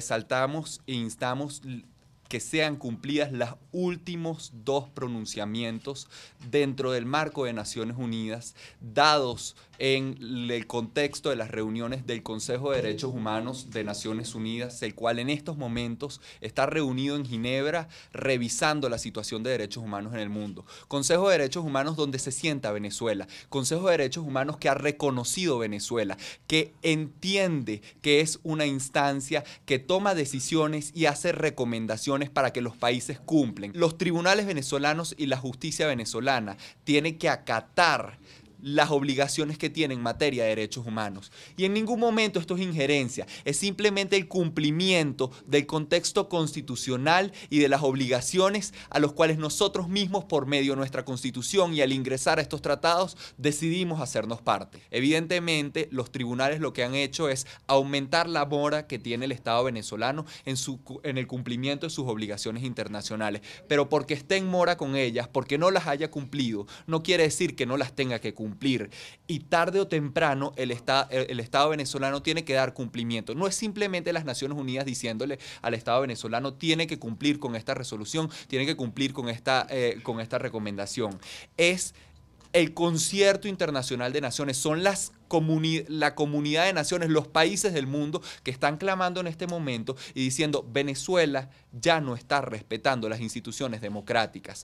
resaltamos e instamos que sean cumplidas las últimos dos pronunciamientos dentro del marco de Naciones Unidas, dados en el contexto de las reuniones del Consejo de Derechos Humanos de Naciones Unidas, el cual en estos momentos está reunido en Ginebra revisando la situación de derechos humanos en el mundo. Consejo de Derechos Humanos donde se sienta Venezuela, Consejo de Derechos Humanos que ha reconocido Venezuela, que entiende que es una instancia que toma decisiones y hace recomendaciones para que los países cumplen. Los tribunales venezolanos y la justicia venezolana tienen que acatar las obligaciones que tiene en materia de derechos humanos. Y en ningún momento esto es injerencia, es simplemente el cumplimiento del contexto constitucional y de las obligaciones a los cuales nosotros mismos por medio de nuestra constitución y al ingresar a estos tratados decidimos hacernos parte. Evidentemente los tribunales lo que han hecho es aumentar la mora que tiene el Estado venezolano en, su, en el cumplimiento de sus obligaciones internacionales, pero porque esté en mora con ellas, porque no las haya cumplido, no quiere decir que no las tenga que cumplir. Y tarde o temprano el, Estado venezolano tiene que dar cumplimiento. No es simplemente las Naciones Unidas diciéndole al Estado venezolano tiene que cumplir con esta resolución, tiene que cumplir con esta, eh, recomendación. Es el concierto internacional de naciones, son las la comunidad de naciones, los países del mundo que están clamando en este momento y diciendo Venezuela ya no está respetando las instituciones democráticas.